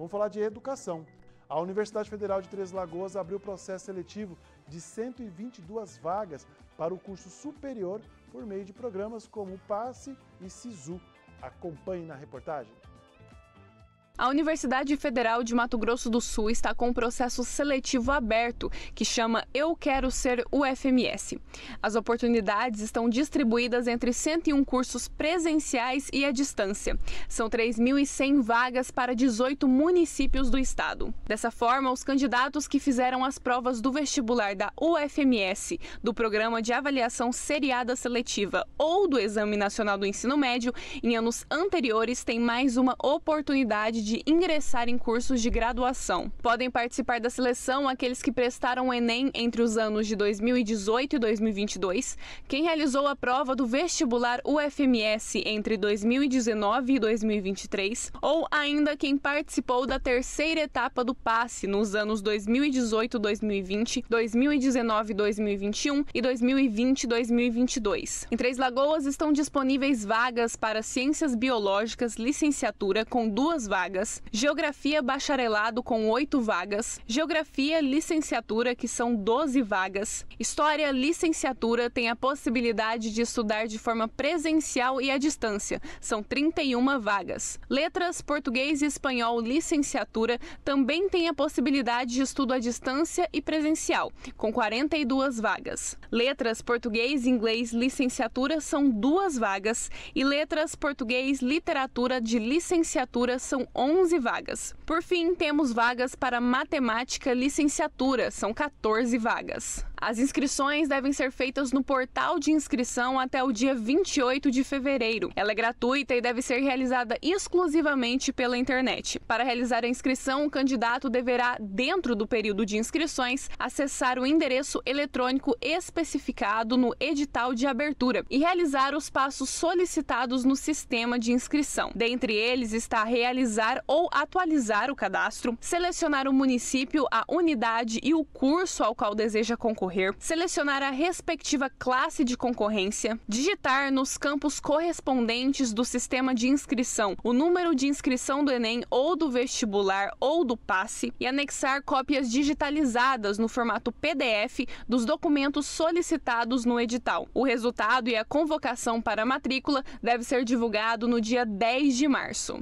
Vamos falar de educação. A Universidade Federal de Três Lagoas abriu processo seletivo de 122 vagas para o curso superior por meio de programas como o PASSE e SISU. Acompanhe na reportagem. A Universidade Federal de Mato Grosso do Sul está com um processo seletivo aberto que chama Eu Quero Ser UFMS. As oportunidades estão distribuídas entre 101 cursos presenciais e à distância. São 3.100 vagas para 18 municípios do estado. Dessa forma, os candidatos que fizeram as provas do vestibular da UFMS, do Programa de Avaliação Seriada Seletiva ou do Exame Nacional do Ensino Médio, em anos anteriores, têm mais uma oportunidade de de ingressar em cursos de graduação. Podem participar da seleção aqueles que prestaram o Enem entre os anos de 2018 e 2022, quem realizou a prova do vestibular UFMS entre 2019 e 2023, ou ainda quem participou da terceira etapa do passe nos anos 2018, 2020, 2019, 2021 e 2020, 2022. Em Três Lagoas estão disponíveis vagas para Ciências Biológicas Licenciatura com duas vagas vagas, Geografia Bacharelado com 8 vagas, Geografia Licenciatura, que são 12 vagas, História Licenciatura tem a possibilidade de estudar de forma presencial e à distância, são 31 vagas. Letras, Português e Espanhol Licenciatura também tem a possibilidade de estudo à distância e presencial, com 42 vagas. Letras, Português e Inglês Licenciatura são duas vagas e Letras, Português, Literatura de Licenciatura são 11 vagas. Por fim, temos vagas para matemática licenciatura, são 14 vagas. As inscrições devem ser feitas no portal de inscrição até o dia 28 de fevereiro. Ela é gratuita e deve ser realizada exclusivamente pela internet. Para realizar a inscrição, o candidato deverá, dentro do período de inscrições, acessar o endereço eletrônico especificado no edital de abertura e realizar os passos solicitados no sistema de inscrição. Dentre eles está realizar ou atualizar o cadastro, selecionar o município, a unidade e o curso ao qual deseja concorrer concorrer, selecionar a respectiva classe de concorrência, digitar nos campos correspondentes do sistema de inscrição o número de inscrição do Enem ou do vestibular ou do passe e anexar cópias digitalizadas no formato PDF dos documentos solicitados no edital. O resultado e a convocação para a matrícula deve ser divulgado no dia 10 de março.